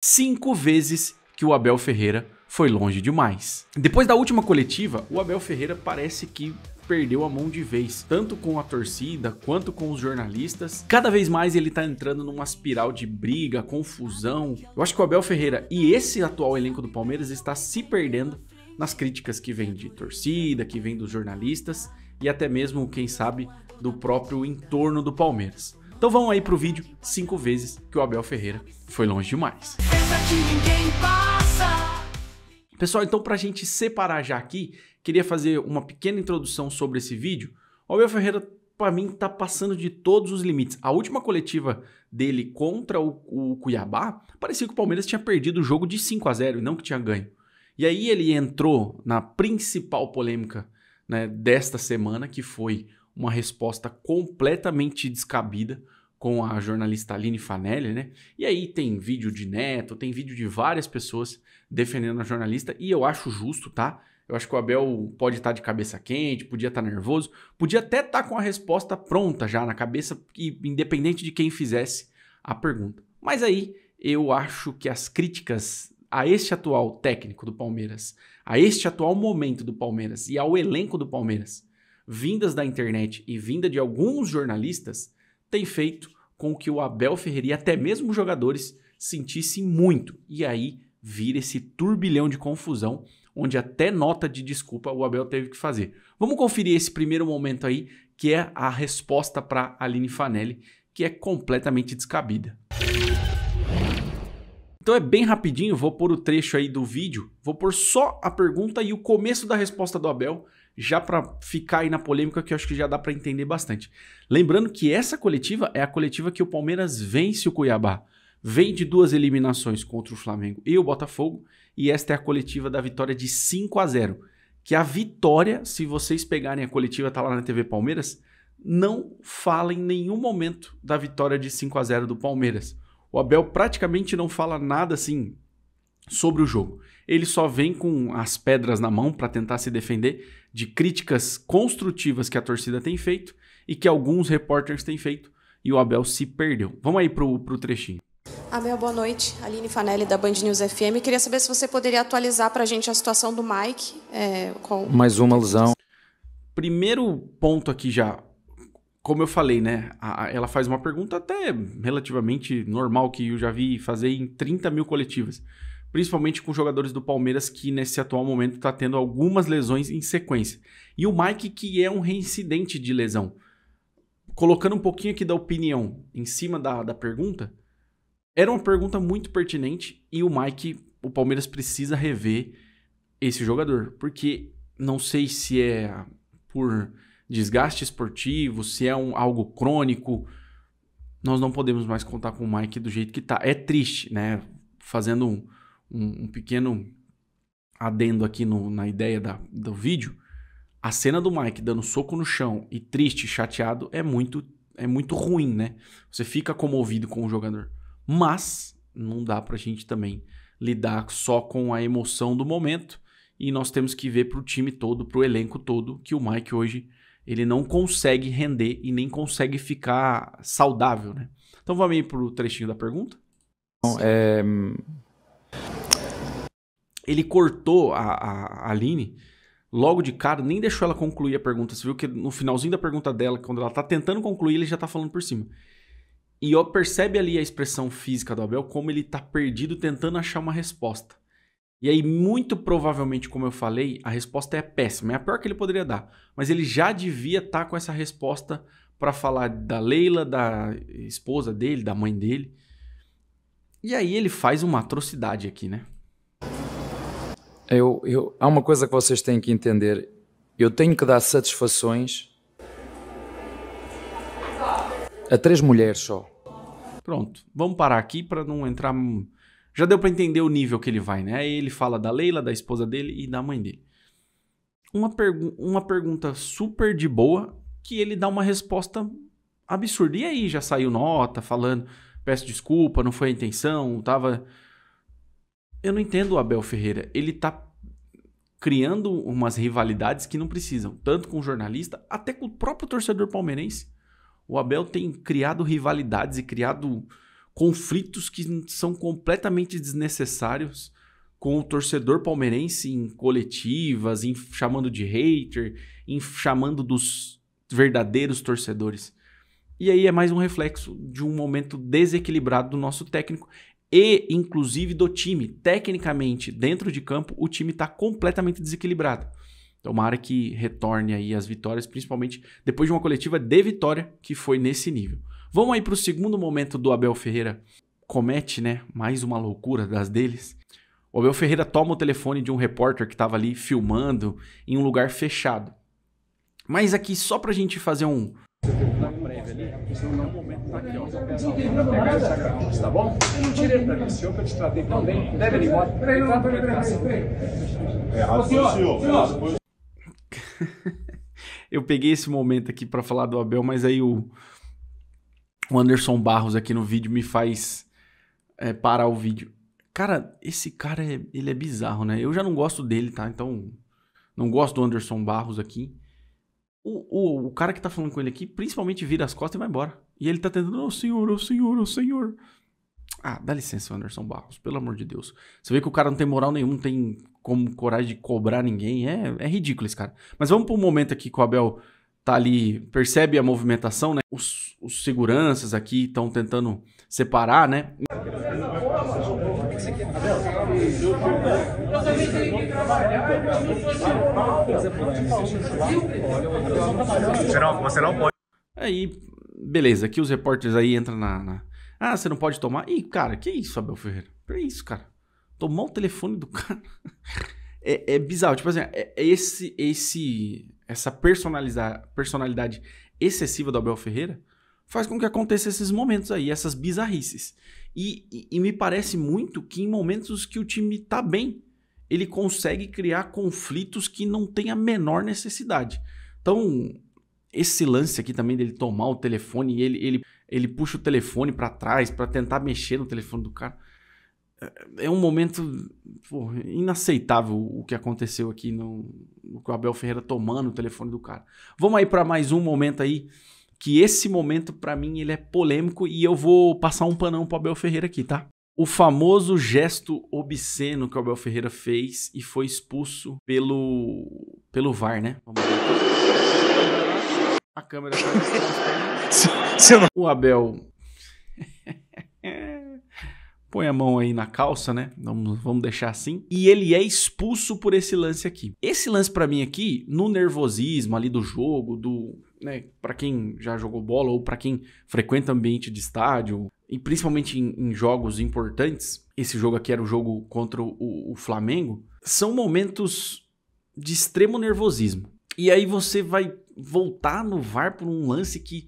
cinco vezes que o Abel Ferreira foi longe demais. Depois da última coletiva, o Abel Ferreira parece que perdeu a mão de vez, tanto com a torcida quanto com os jornalistas. Cada vez mais ele tá entrando numa espiral de briga, confusão. Eu acho que o Abel Ferreira e esse atual elenco do Palmeiras está se perdendo nas críticas que vem de torcida, que vem dos jornalistas e até mesmo, quem sabe, do próprio entorno do Palmeiras. Então vamos aí pro vídeo cinco vezes que o Abel Ferreira foi longe demais. Pessoal, então para a gente separar já aqui, queria fazer uma pequena introdução sobre esse vídeo. O Abel Ferreira, para mim, está passando de todos os limites. A última coletiva dele contra o, o, Cuiabá, parecia que o Palmeiras tinha perdido o jogo de 5 a 0 e não que tinha ganho. E aí ele entrou na principal polêmica né, desta semana, que foi uma resposta completamente descabida com a jornalista Aline Fanelli, né? E aí tem vídeo de Neto, tem vídeo de várias pessoas defendendo a jornalista, e eu acho justo, tá? Eu acho que o Abel pode estar tá de cabeça quente, podia estar tá nervoso, podia até estar tá com a resposta pronta já na cabeça, independente de quem fizesse a pergunta. Mas aí eu acho que as críticas a este atual técnico do Palmeiras, a este atual momento do Palmeiras e ao elenco do Palmeiras, vindas da internet e vinda de alguns jornalistas, tem feito com que o Abel Ferreira e até mesmo os jogadores sentissem muito. E aí vira esse turbilhão de confusão, onde até nota de desculpa o Abel teve que fazer. Vamos conferir esse primeiro momento aí, que é a resposta para Aline Fanelli, que é completamente descabida. Então é bem rapidinho, vou pôr o trecho aí do vídeo, vou pôr só a pergunta e o começo da resposta do Abel já para ficar aí na polêmica que eu acho que já dá para entender bastante. Lembrando que essa coletiva é a coletiva que o Palmeiras vence o Cuiabá. Vem de duas eliminações contra o Flamengo e o Botafogo, e esta é a coletiva da vitória de 5 a 0. Que a vitória, se vocês pegarem a coletiva, tá lá na TV Palmeiras, não fala em nenhum momento da vitória de 5 a 0 do Palmeiras. O Abel praticamente não fala nada assim sobre o jogo ele só vem com as pedras na mão para tentar se defender de críticas construtivas que a torcida tem feito e que alguns repórteres têm feito, e o Abel se perdeu. Vamos aí para o trechinho. Abel, boa noite. Aline Fanelli, da Band News FM. Queria saber se você poderia atualizar para a gente a situação do Mike. É, com... Mais uma lesão. Primeiro ponto aqui já, como eu falei, né? A, ela faz uma pergunta até relativamente normal que eu já vi fazer em 30 mil coletivas principalmente com jogadores do Palmeiras que nesse atual momento está tendo algumas lesões em sequência. E o Mike, que é um reincidente de lesão. Colocando um pouquinho aqui da opinião em cima da, da pergunta, era uma pergunta muito pertinente e o Mike, o Palmeiras precisa rever esse jogador, porque não sei se é por desgaste esportivo, se é um, algo crônico, nós não podemos mais contar com o Mike do jeito que está. É triste, né? Fazendo um, um, um pequeno adendo aqui no, na ideia da, do vídeo, a cena do Mike dando soco no chão e triste, chateado, é muito, é muito ruim, né? Você fica comovido com o jogador. Mas não dá pra gente também lidar só com a emoção do momento e nós temos que ver pro time todo, pro elenco todo, que o Mike hoje ele não consegue render e nem consegue ficar saudável, né? Então vamos aí pro trechinho da pergunta. Bom, é, ele cortou a, a, a Aline logo de cara, nem deixou ela concluir a pergunta. Você viu que no finalzinho da pergunta dela, quando ela tá tentando concluir, ele já tá falando por cima. E ó, percebe ali a expressão física do Abel, como ele tá perdido tentando achar uma resposta. E aí, muito provavelmente, como eu falei, a resposta é péssima, é a pior que ele poderia dar. Mas ele já devia estar tá com essa resposta para falar da Leila, da esposa dele, da mãe dele. E aí ele faz uma atrocidade aqui, né? Eu, eu, há uma coisa que vocês têm que entender. Eu tenho que dar satisfações a três mulheres só. Pronto, vamos parar aqui para não entrar. Já deu para entender o nível que ele vai, né? Aí ele fala da Leila, da esposa dele e da mãe dele. Uma, pergu uma pergunta super de boa que ele dá uma resposta absurda. E aí já saiu nota falando, peço desculpa, não foi a intenção, tava eu não entendo o Abel Ferreira. Ele tá criando umas rivalidades que não precisam, tanto com o jornalista, até com o próprio torcedor palmeirense. O Abel tem criado rivalidades e criado conflitos que são completamente desnecessários com o torcedor palmeirense em coletivas, em chamando de hater, em chamando dos verdadeiros torcedores. E aí é mais um reflexo de um momento desequilibrado do nosso técnico e inclusive do time. Tecnicamente, dentro de campo, o time está completamente desequilibrado. Tomara que retorne aí as vitórias, principalmente depois de uma coletiva de vitória que foi nesse nível. Vamos aí para o segundo momento do Abel Ferreira. Comete, né, mais uma loucura das deles. O Abel Ferreira toma o telefone de um repórter que estava ali filmando em um lugar fechado. Mas aqui, só para a gente fazer um... Você tem Tá bom? Não senhor, que eu te tratei tão bem. deve ele embora. Peraí, não, peraí, peraí, peraí. É, assim, senhor. senhor. Eu peguei esse momento aqui para falar do Abel, mas aí o, o Anderson Barros aqui no vídeo me faz é, parar o vídeo. Cara, esse cara, é, ele é bizarro, né? Eu já não gosto dele, tá? Então, não gosto do Anderson Barros aqui. O, o, o cara que tá falando com ele aqui, principalmente vira as costas e vai embora. E ele tá tentando, oh senhor, oh senhor, oh senhor. Ah, dá licença, Anderson Barros, pelo amor de Deus. Você vê que o cara não tem moral nenhum, não tem como coragem de cobrar ninguém. É, é ridículo esse cara. Mas vamos para um momento aqui que o Abel tá ali, percebe a movimentação, né? Os, os seguranças aqui estão tentando separar, né? Você não, você não pode. Aí é, beleza, aqui os repórteres aí entram na, na, Ah, você não pode tomar. Ih, cara, que isso, Abel Ferreira? Que isso, cara? Tomar o telefone do cara. é, é bizarro. Tipo assim, é, é esse, esse, essa personalidade excessiva do Abel Ferreira faz com que aconteçam esses momentos aí, essas bizarrices. E, e, e, me parece muito que em momentos que o time tá bem, ele consegue criar conflitos que não tem a menor necessidade. Então, esse lance aqui também dele tomar o telefone e ele, ele, ele puxa o telefone para trás para tentar mexer no telefone do cara. É, é um momento pô, inaceitável o que aconteceu aqui no, no o Abel Ferreira tomando o telefone do cara. Vamos aí para mais um momento aí que esse momento para mim ele é polêmico e eu vou passar um panão pro Abel Ferreira aqui, tá? O famoso gesto obsceno que o Abel Ferreira fez e foi expulso pelo pelo VAR, né? Vamos ver. A câmera tá O Abel. Põe a mão aí na calça, né? Vamos, vamos deixar assim. E ele é expulso por esse lance aqui. Esse lance para mim aqui, no nervosismo ali do jogo, do, né, para quem já jogou bola ou para quem frequenta ambiente de estádio, e principalmente em, em, jogos importantes, esse jogo aqui era o jogo contra o, o Flamengo, são momentos de extremo nervosismo. E aí você vai voltar no VAR por um lance que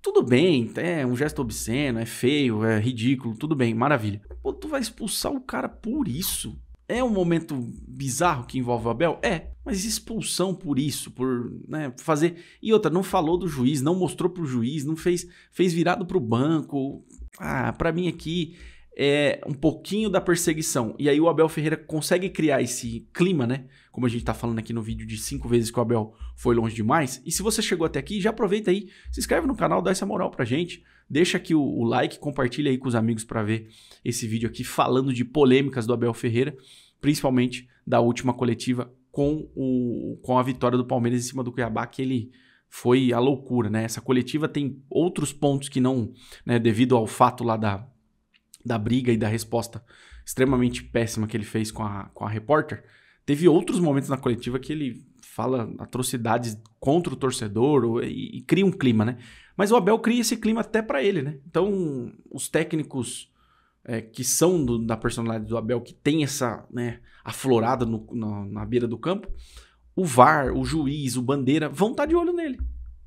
tudo bem, é um gesto obsceno, é feio, é ridículo, tudo bem, maravilha. Pô, tu vai expulsar o cara por isso? É um momento bizarro que envolve o Abel? É, mas expulsão por isso, por né, fazer. E outra, não falou do juiz, não mostrou pro juiz, não fez, fez virado pro banco. Ah, pra mim aqui é um pouquinho da perseguição. E aí o Abel Ferreira consegue criar esse clima, né? Como a gente tá falando aqui no vídeo de cinco vezes que o Abel foi longe demais. E se você chegou até aqui, já aproveita aí, se inscreve no canal, dá essa moral pra gente. Deixa aqui o, o like, compartilha aí com os amigos para ver esse vídeo aqui falando de polêmicas do Abel Ferreira, principalmente da última coletiva com, o, com a vitória do Palmeiras em cima do Cuiabá, que ele foi a loucura, né? Essa coletiva tem outros pontos que não, né, devido ao fato lá da da briga e da resposta extremamente péssima que ele fez com a, com a repórter, teve outros momentos na coletiva que ele fala atrocidades contra o torcedor ou, e, e, cria um clima, né? Mas o Abel cria esse clima até para ele, né? Então, os técnicos é, que são do, da personalidade do Abel, que tem essa né, aflorada no, na, na beira do campo, o VAR, o juiz, o Bandeira vão estar tá de olho nele.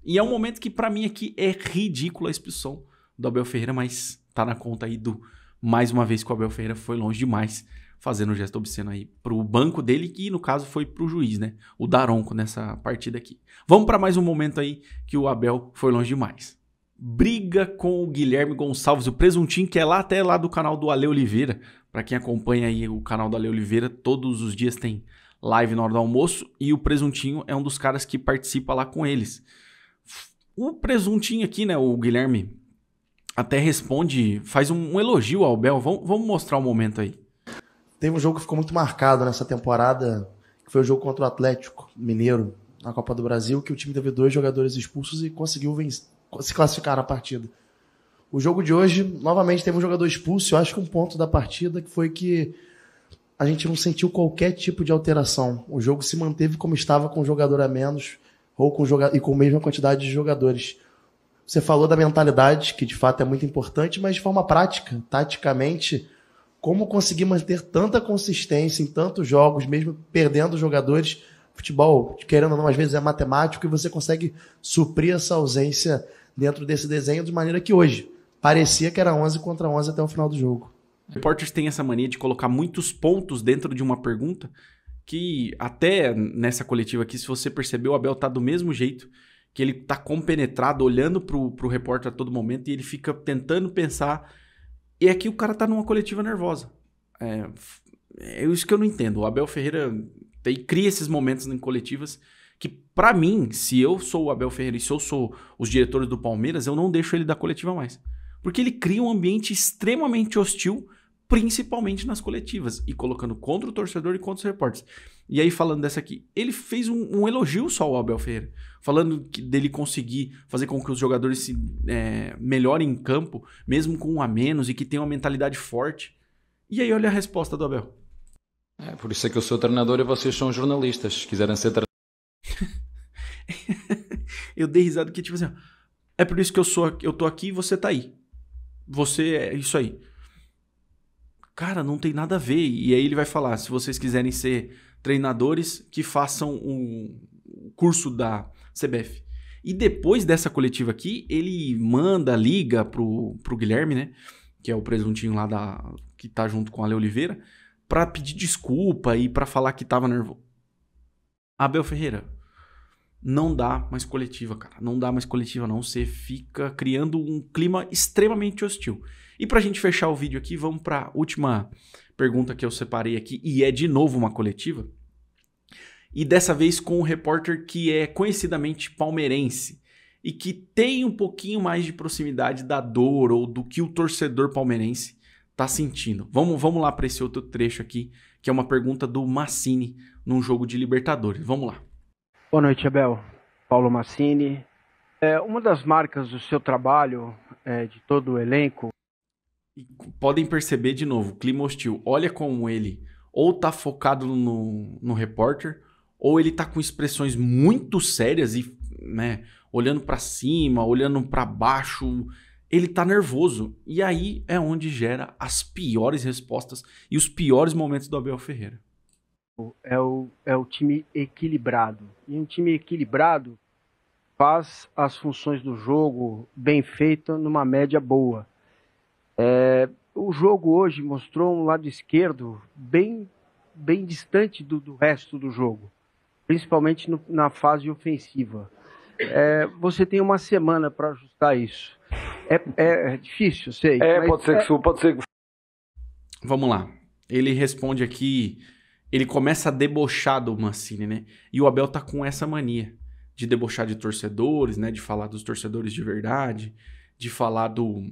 E é um momento que, para mim, aqui é ridícula a expulsão do Abel Ferreira, mas tá na conta aí do mais uma vez que o Abel Ferreira foi longe demais, fazendo um gesto obsceno aí pro banco dele, que no caso foi pro juiz, né? O Daronco nessa partida aqui. Vamos para mais um momento aí que o Abel foi longe demais. Briga com o Guilherme Gonçalves, o presuntinho que é lá até lá do canal do Ale Oliveira. Para quem acompanha aí o canal do Ale Oliveira, todos os dias tem live na hora do almoço e o presuntinho é um dos caras que participa lá com eles. O presuntinho aqui, né, o Guilherme até responde, faz um, um elogio ao Bel. Vamos, vamos mostrar o um momento aí. Tem um jogo que ficou muito marcado nessa temporada, que foi o jogo contra o Atlético Mineiro na Copa do Brasil, que o time teve dois jogadores expulsos e conseguiu vencer, se classificar na partida. O jogo de hoje, novamente, teve um jogador expulso. Eu acho que um ponto da partida que foi que a gente não sentiu qualquer tipo de alteração. O jogo se manteve como estava com um jogador a menos ou com e com a mesma quantidade de jogadores. Você falou da mentalidade, que de fato é muito importante, mas de forma prática, taticamente, como conseguir manter tanta consistência em tantos jogos, mesmo perdendo jogadores? Futebol, querendo ou não, às vezes é matemático e você consegue suprir essa ausência dentro desse desenho de maneira que hoje parecia que era 11 contra 11 até o final do jogo. Reporters têm essa mania de colocar muitos pontos dentro de uma pergunta que até nessa coletiva aqui, se você percebeu, o Abel tá do mesmo jeito que ele tá compenetrado, olhando pro, pro repórter a todo momento e ele fica tentando pensar. E aqui o cara tá numa coletiva nervosa. É, é isso que eu não entendo. O Abel Ferreira tem, cria esses momentos em coletivas que, para mim, se eu sou o Abel Ferreira e se eu sou os diretores do Palmeiras, eu não deixo ele da coletiva mais. Porque ele cria um ambiente extremamente hostil principalmente nas coletivas, e colocando contra o torcedor e contra os repórteres. E aí, falando dessa aqui, ele fez um, um elogio só ao Abel Ferreira, falando dele conseguir fazer com que os jogadores se é, melhorem em campo, mesmo com um a menos, e que tenham uma mentalidade forte. E aí, olha a resposta do Abel. É, por isso é que eu sou treinador e vocês são jornalistas. Se quiserem ser treinadores. eu dei risada que, tipo assim, é por isso que eu sou eu tô aqui e você tá aí. Você é isso aí. Cara, não tem nada a ver. E aí ele vai falar: se vocês quiserem ser treinadores, que façam o um curso da CBF. E depois dessa coletiva aqui, ele manda, liga pro, pro Guilherme, né? Que é o presuntinho lá da. que tá junto com a Ale Oliveira, pra pedir desculpa e para falar que tava nervoso. Abel Ferreira, não dá mais coletiva, cara. Não dá mais coletiva, não. Você fica criando um clima extremamente hostil. E pra gente fechar o vídeo aqui, vamos pra última pergunta que eu separei aqui, e é de novo uma coletiva. E dessa vez com um repórter que é conhecidamente palmeirense e que tem um pouquinho mais de proximidade da dor ou do que o torcedor palmeirense tá sentindo. Vamos, vamos lá para esse outro trecho aqui, que é uma pergunta do Massini num jogo de Libertadores. Vamos lá. Boa noite, Abel. Paulo Massini. É, uma das marcas do seu trabalho, é, de todo o elenco. Podem perceber de novo, clima hostil. Olha como ele ou tá focado no, no repórter, ou ele tá com expressões muito sérias e, né, olhando para cima, olhando para baixo. Ele tá nervoso. E aí é onde gera as piores respostas e os piores momentos do Abel Ferreira é o, é o time equilibrado. E um time equilibrado faz as funções do jogo bem feita numa média boa. É, o jogo hoje mostrou um lado esquerdo bem, bem distante do, do resto do jogo, principalmente no, na fase ofensiva. É, você tem uma semana para ajustar isso. É, é, é difícil, sei. É, pode ser que é pode ser Vamos lá. Ele responde aqui ele começa a debochar do Mancini, né? E o Abel tá com essa mania de debochar de torcedores, né? De falar dos torcedores de verdade, de falar do,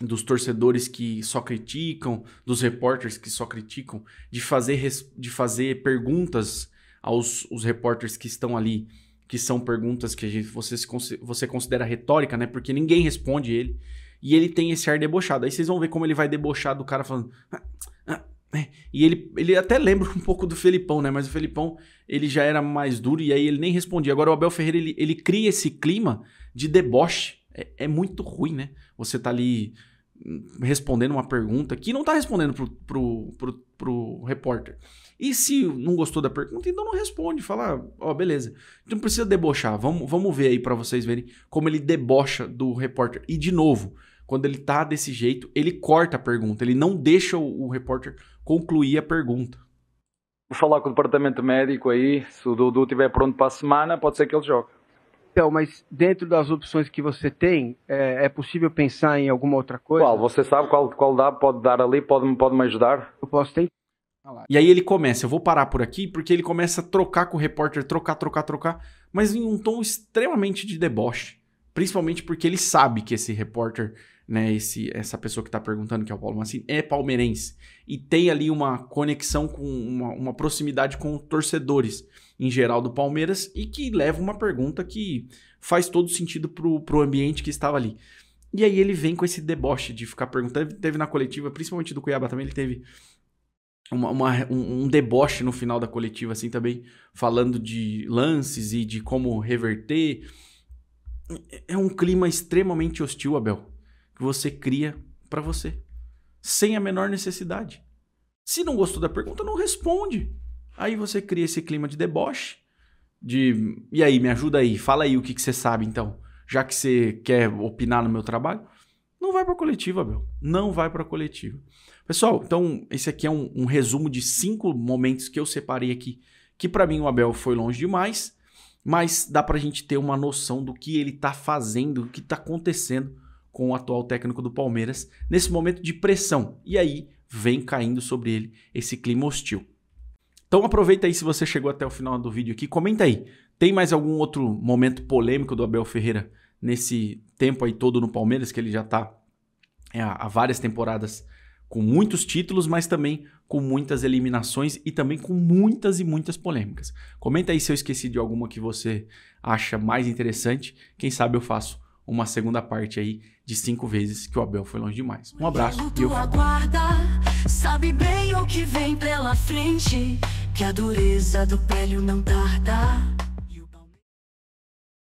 dos torcedores que só criticam, dos repórteres que só criticam, de fazer, de fazer perguntas aos os repórteres que estão ali, que são perguntas que gente, você, se, você considera retórica, né? Porque ninguém responde ele. E ele tem esse ar debochado. Aí vocês vão ver como ele vai debochar do cara falando. Ah, ah, né? E ele, ele até lembra um pouco do Felipão, né? Mas o Felipão, ele já era mais duro e aí ele nem respondia. Agora o Abel Ferreira, ele, ele cria esse clima de deboche. É, é muito ruim, né? Você tá ali hum, respondendo uma pergunta que não tá respondendo pro, pro, pro, pro repórter. E se não gostou da pergunta, então não responde. Fala, ah, ó, oh, beleza. Então não precisa debochar. Vamos, vamos ver aí para vocês verem como ele debocha do repórter. E de novo, quando ele tá desse jeito, ele corta a pergunta. Ele não deixa o, o repórter concluir a pergunta. Vou falar com o departamento médico aí, se o Dudu estiver pronto para a semana, pode ser que ele jogue. Então, mas dentro das opções que você tem, é, é possível pensar em alguma outra coisa? Qual? Você sabe qual, qual dá, pode dar ali, pode, pode me ajudar? Eu posso tentar. E aí ele começa, eu vou parar por aqui, porque ele começa a trocar com o repórter, trocar, trocar, trocar, mas em um tom extremamente de deboche. Principalmente porque ele sabe que esse repórter né, esse, essa pessoa que está perguntando, que é o Paulo Mancini, é palmeirense e tem ali uma conexão com uma, uma proximidade com torcedores em geral do Palmeiras e que leva uma pergunta que faz todo sentido pro, o ambiente que estava ali. E aí ele vem com esse deboche de ficar perguntando. Teve na coletiva, principalmente do Cuiabá também, ele teve uma, uma, um, um deboche no final da coletiva, assim, também, falando de lances e de como reverter. É, é um clima extremamente hostil, Abel que você cria para você, sem a menor necessidade. Se não gostou da pergunta, não responde. Aí você cria esse clima de deboche, de e aí, me ajuda aí, fala aí o que, que você sabe então, já que você quer opinar no meu trabalho. Não vai para a coletiva, Abel. Não vai para a coletiva. Pessoal, então esse aqui é um, um, resumo de cinco momentos que eu separei aqui, que para mim o Abel foi longe demais, mas dá para a gente ter uma noção do que ele está fazendo, o que está acontecendo com o atual técnico do Palmeiras, nesse momento de pressão. E aí vem caindo sobre ele esse clima hostil. Então aproveita aí se você chegou até o final do vídeo aqui, comenta aí. Tem mais algum outro momento polêmico do Abel Ferreira nesse tempo aí todo no Palmeiras, que ele já está é, há várias temporadas com muitos títulos, mas também com muitas eliminações e também com muitas e muitas polêmicas. Comenta aí se eu esqueci de alguma que você acha mais interessante. Quem sabe eu faço uma segunda parte aí de cinco vezes que o Abel foi longe demais. Um abraço e eu Sabe bem o que vem pela frente, que a dureza do pélio não tarda.